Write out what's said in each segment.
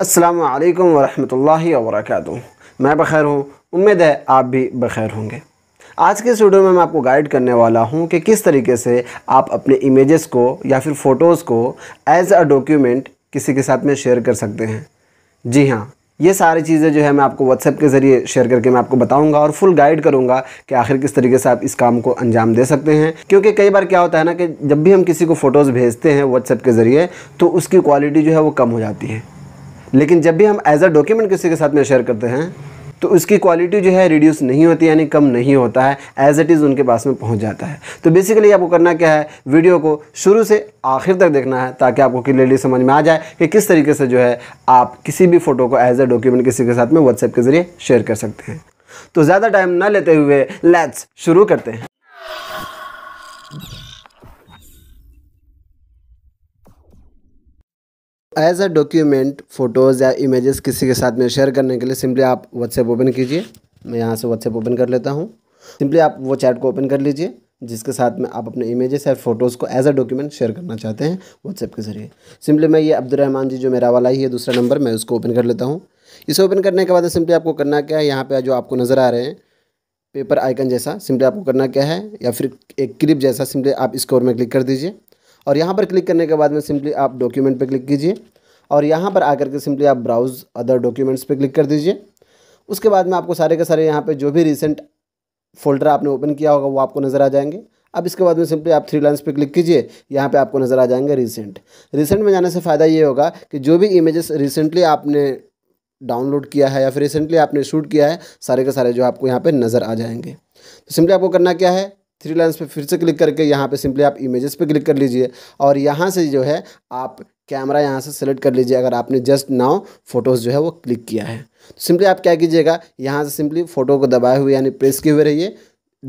अस्सलाम वालेकुम वरहमतुल्लाहि वबरकातुहू मैं बखैर हूँ उम्मीद है आप भी बखैर होंगे आज के स्टूडियो में मैं आपको गाइड करने वाला हूँ कि किस तरीके से आप अपने इमेजेस को या फिर फ़ोटोज़ को एज अ डॉक्यूमेंट किसी के साथ में शेयर कर सकते हैं जी हाँ ये सारी चीज़ें जो है मैं आपको व्हाट्सएप के ज़रिए शेयर करके मैं आपको बताऊंगा और फुल गाइड करूंगा कि आखिर किस तरीके से आप इस काम को अंजाम दे सकते हैं क्योंकि कई बार क्या होता है ना कि जब भी हम किसी को फ़ोटोज़ भेजते हैं व्हाट्सएप के ज़रिए तो उसकी क्वालिटी जो है वो कम हो जाती है लेकिन जब भी हम एज अ डॉक्यूमेंट किसी के साथ में शेयर करते हैं तो उसकी क्वालिटी जो है रिड्यूस नहीं होती यानी कम नहीं होता है एज इट इज़ उनके पास में पहुंच जाता है तो बेसिकली आपको करना क्या है वीडियो को शुरू से आखिर तक देखना है ताकि आपको क्लियरली समझ में आ जाए कि किस तरीके से जो है आप किसी भी फ़ोटो को एज अ डॉक्यूमेंट किसी के साथ में व्हाट्सएप के ज़रिए शेयर कर सकते हैं तो ज़्यादा टाइम ना लेते हुए लेट्स शुरू करते हैं एज अ डॉक्यूमेंट फ़ोटोज़ या इमेजेस किसी के साथ में शेयर करने के लिए सिंपली आप व्हाट्सएप ओपन कीजिए मैं यहाँ से व्हाट्सएप ओपन कर लेता हूँ सिंपली आप वो चैट को ओपन कर लीजिए जिसके साथ में आप अपने इमेजेस या फ़ोटोज़ को एज अ डॉक्यूमेंट शेयर करना चाहते हैं व्हाट्सएप के ज़रिए सिंपली मैं ये अब्दुलरहमान जी जो मेरा वाला ही है दूसरा नंबर मैं उसको ओपन कर लेता हूँ इसे ओपन करने के बाद सिंपली आपको करना क्या है यहाँ पर जो आपको नज़र आ रहे हैं पेपर आइकन जैसा सिंपली आपको करना क्या है या फिर एक क्लिप जैसा सिंपली आप स्कोर में क्लिक कर दीजिए और यहाँ पर क्लिक करने के बाद में सिंपली आप डॉक्यूमेंट पर क्लिक कीजिए और यहाँ पर आकर के सिंपली आप ब्राउज़ अदर डॉक्यूमेंट्स पर क्लिक कर दीजिए उसके बाद में आपको सारे के सारे यहाँ पर जो भी रिसेंट फोल्डर आपने ओपन किया होगा वो आपको नज़र आ जाएंगे अब इसके बाद में सिंपली आप थ्री लाइन्स पे क्लिक कीजिए यहाँ पे आपको नज़र आ जाएंगे रिसेंट रिसेंट में जाने से फ़ायदा ये होगा कि जो भी इमेजेस रिसेंटली आपने डाउनलोड किया है या फिर रिसेंटली आपने शूट किया है सारे के सारे जो आपको यहाँ पर नज़र आ जाएंगे तो सिंपली आपको करना क्या है थ्री लाइन्स पे फिर से क्लिक करके यहाँ पे सिंपली आप इमेजेस पे क्लिक कर लीजिए और यहाँ से जो है आप कैमरा यहाँ से सेलेक्ट कर लीजिए अगर आपने जस्ट नाउ फोटोज़ जो है वो क्लिक किया है तो सिंपली आप क्या कीजिएगा यहाँ से सिंपली फ़ोटो को दबाए हुए यानी प्रेस किए हुए रहिए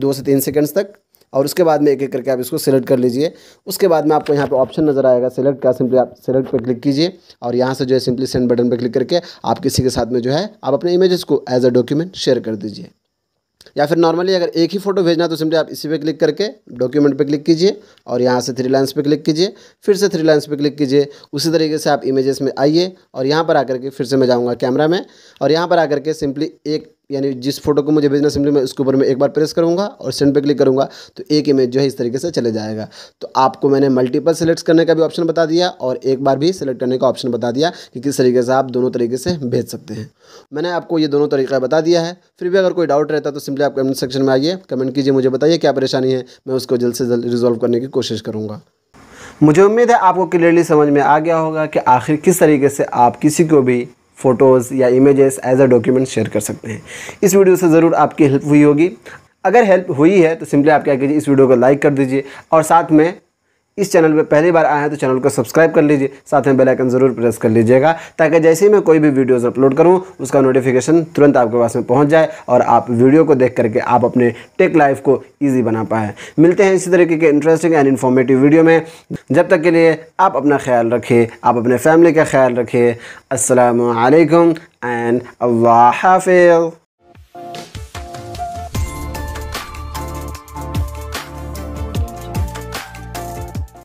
दो से तीन सेकेंड्स तक और उसके बाद में एक एक करके आप इसको सेलेक्ट कर लीजिए उसके बाद में आपको यहाँ पे ऑप्शन नज़र आएगा सेलेक्ट का सिंपली आप सेलेक्ट पर क्लिक कीजिए और यहाँ से जो है सिंपली सेंड बटन पर क्लिक करके आप किसी के साथ में जो है आप अपने इमेजेस को एज अ डॉक्यूमेंट शेयर कर दीजिए या फिर नॉर्मली अगर एक ही फ़ोटो भेजना है तो सिंपली आप इसी पे क्लिक करके डॉक्यूमेंट पे क्लिक कीजिए और यहाँ से थ्री लाइन्स पे क्लिक कीजिए फिर से थ्री लाइन्स पे क्लिक कीजिए उसी तरीके से आप इमेजेस में आइए और यहाँ पर आकर के फिर से मैं जाऊँगा कैमरा में और यहाँ पर आकर के सिंपली एक यानी जिस फोटो को मुझे भेजना सिंपली मैं उसके ऊपर मैं एक बार प्रेस करूँगा और सेंड पे क्लिक करूँगा तो एक इमेज जो है इस तरीके से चले जाएगा तो आपको मैंने मल्टीपल सेलेक्ट करने का भी ऑप्शन बता दिया और एक बार भी सेलेक्ट करने का ऑप्शन बता दिया कि किस तरीके से आप दोनों तरीके से भेज सकते हैं मैंने आपको ये दोनों तरीका बता दिया है फिर भी अगर कोई डाउट रहता तो सिंपली आप कमेंट सेक्शन में आइए कमेंट कीजिए मुझे बताइए क्या परेशानी है मैं उसको जल्द से जल्द रिजॉल्व करने की कोशिश करूँगा मुझे उम्मीद है आपको क्लियरली समझ में आ गया होगा कि आखिर किस तरीके से आप किसी को भी फ़ोटोज़ या images as a document share कर सकते हैं इस वीडियो से ज़रूर आपकी हेल्प हुई होगी अगर हेल्प हुई है तो सिंपली आप क्या कीजिए इस वीडियो को लाइक कर दीजिए और साथ में इस चैनल पर पहली बार आए हैं तो चैनल को सब्सक्राइब कर लीजिए साथ में बेलाइकन ज़रूर प्रेस कर लीजिएगा ताकि जैसे ही मैं कोई भी वीडियोज़ अपलोड करूँ उसका नोटिफिकेशन तुरंत आपके पास में पहुँच जाए और आप वीडियो को देख करके आप अपने टेक लाइफ को ईजी बना पाएँ मिलते हैं इसी तरीके के इंटरेस्टिंग एंड इन्फॉर्मेटिव वीडियो में जब तक के लिए आप अपना ख्याल रखिए आप अपने फैमिली का ख्याल रखिए असलकम एंड अल्लाह हाफिज़